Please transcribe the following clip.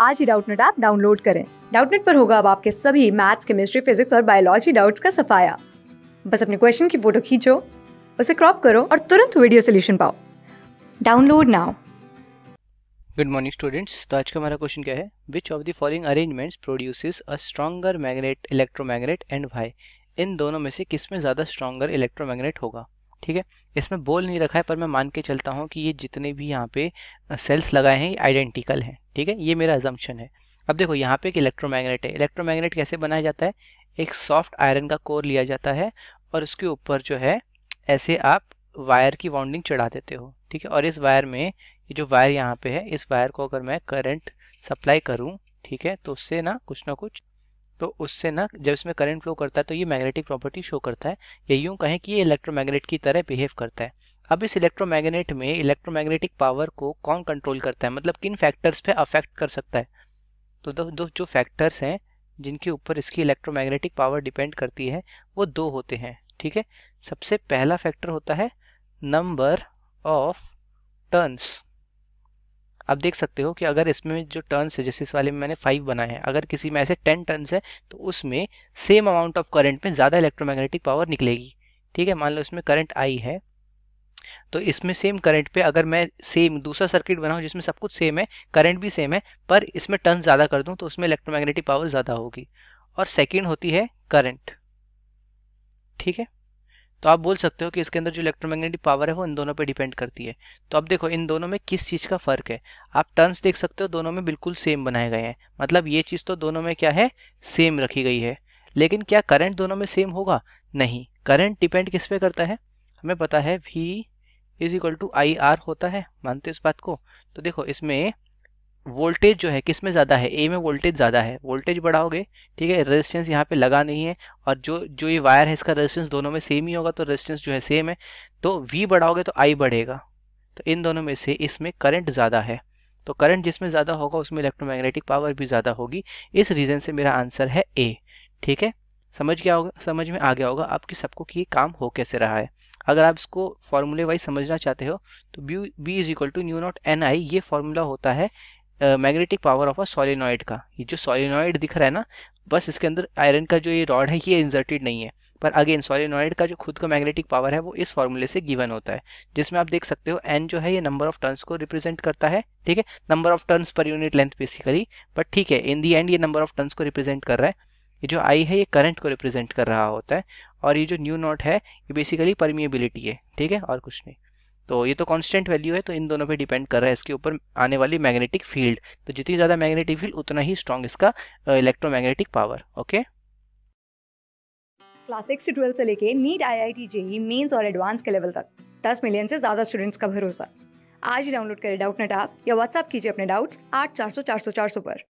आज ही Doubtnut app download करें डाउटनेट पर होगा अब आपके सभी मैथ्स केमिस्ट्री फिजिक्स और बायोलॉजी डाउट्स का सफाया बस अपने क्वेश्चन की फोटो खींचो उसे क्रॉप करो और तुरंत वीडियो सोल्यूशन पाओ download now good morning students तो आज का हमारा क्वेश्चन क्या है which of the following arrangements produces a stronger magnet electromagnet and Y इन दोनों में से किस में ज़्यादा स्ट्रॉन्गर इलेक्ट्रोमैग्नेट होगा ठीक है इसमें बोल नहीं रखा है पर मैं मान के चलता हूँ कि ये जितने भी यहाँ पे सेल्स लगाए हैं ये आइडेंटिकल हैं ठीक है ये मेरा एजम्पन है अब देखो यहाँ पे एक इलेक्ट्रोमैग्नेट है इलेक्ट्रोमैग्नेट कैसे बनाया जाता है एक सॉफ्ट आयरन का कोर लिया जाता है और उसके ऊपर जो है ऐसे आप वायर की वाउंडिंग चढ़ा देते हो ठीक है और इस वायर में ये जो वायर यहाँ पे है इस वायर को अगर मैं करंट सप्लाई करूँ ठीक है तो उससे ना कुछ ना कुछ तो उससे ना जब इसमें करंट फ्लो करता है तो ये मैग्नेटिक प्रॉपर्टी शो करता है ये यूँ कहें कि ये इलेक्ट्रोमैग्नेट की तरह बिहेव करता है अब इस इलेक्ट्रोमैग्नेट में इलेक्ट्रोमैग्नेटिक पावर को कौन कंट्रोल करता है मतलब किन फैक्टर्स पे अफेक्ट कर सकता है तो दो, दो जो फैक्टर्स हैं जिनके ऊपर इसकी इलेक्ट्रोमैग्नेटिक पावर डिपेंड करती है वो दो होते हैं ठीक है सबसे पहला फैक्टर होता है नंबर ऑफ टर्न्स आप देख सकते हो कि अगर इसमें जो टर्न्स है जैसे इस वाले में मैंने फाइव बनाए हैं अगर किसी में ऐसे टेन टर्न्स है तो उसमें सेम अमाउंट ऑफ करंट में ज़्यादा इलेक्ट्रोमैग्नेटिक पावर निकलेगी ठीक है मान लो इसमें करंट आई है तो इसमें सेम करंट पे अगर मैं सेम दूसरा सर्किट बनाऊं जिसमें सब कुछ सेम है करंट भी सेम है पर इसमें टर्न ज़्यादा कर दूं तो उसमें इलेक्ट्रोमैग्नेटिक पावर ज़्यादा होगी और सेकेंड होती है करंट ठीक है तो आप बोल सकते हो कि इसके अंदर जो इलेक्ट्रोमैग्नेटिक पावर है वो इन दोनों पर डिपेंड करती है तो अब देखो इन दोनों में किस चीज़ का फ़र्क है आप टर्न्स देख सकते हो दोनों में बिल्कुल सेम बनाए गए हैं मतलब ये चीज़ तो दोनों में क्या है सेम रखी गई है लेकिन क्या करंट दोनों में सेम होगा नहीं करंट डिपेंड किस पे करता है हमें पता है V is equal to I R होता है मानते हो इस बात को तो देखो इसमें वोल्टेज जो है किस में ज़्यादा है ए में वोल्टेज ज़्यादा है वोल्टेज बढ़ाओगे ठीक है रेजिस्टेंस यहाँ पे लगा नहीं है और जो जो ये वायर है इसका रेजिस्टेंस दोनों में सेम ही होगा तो रेजिस्टेंस जो है सेम है तो वी बढ़ाओगे तो आई बढ़ेगा तो इन दोनों में से इसमें करंट ज़्यादा है तो करंट जिसमें ज़्यादा होगा उसमें इलेक्ट्रोमैग्नेटिक पावर भी ज़्यादा होगी इस रीज़न से मेरा आंसर है ए ठीक है समझ गया होगा समझ में आ गया होगा आपकी सबको कि ये काम हो कैसे रहा है अगर आप इसको फॉर्मूले वाइज समझना चाहते हो तो B B is equal to mu naught n I ये फॉर्मूला होता है magnetic power of a solenoid का ये जो सोलिनॉइड दिख रहा है ना बस इसके अंदर आयरन का जो ये रॉड है ये इंजर्टेड नहीं है पर अगेन सोलिनॉइड का जो खुद का मैग्नेटिक पावर है वो इस फॉर्मूले से गिवन होता है जिसमें आप देख सकते हो एन जो है ये नंबर ऑफ टर्न्स को रिप्रेजेंट करता है ठीक है number of turns per unit length basically but ठीक है इन दी एंड ये नंबर ऑफ टर्न्स को रिप्रेजेंट कर रहा है ये जो आई है ये करंट को रिप्रेजेंट कर रहा होता है और ये जो न्यू नॉट है ये बेसिकली परमिएबिलिटी है ठीक है और कुछ नहीं तो ये तो कांस्टेंट वैल्यू है तो इन दोनों पे डिपेंड कर रहा है इसके ऊपर आने वाली मैग्नेटिक फील्ड तो जितनी ज़्यादा मैग्नेटिक फील्ड उतना ही स्ट्रॉन्ग इसका electromagnetic power okay class six से ट्वेल्थ से लेके NEET I I T JEE mains और एडवांस के लेवल तक दस मिलियन से ज़्यादा स्टूडेंट्स का भरोसा आज ही डाउनलोड करें डाउट नेट आप या व्हाट्सअप कीजिए अपने डाउट्स आठ चार सौ चार सौ चार सौ पर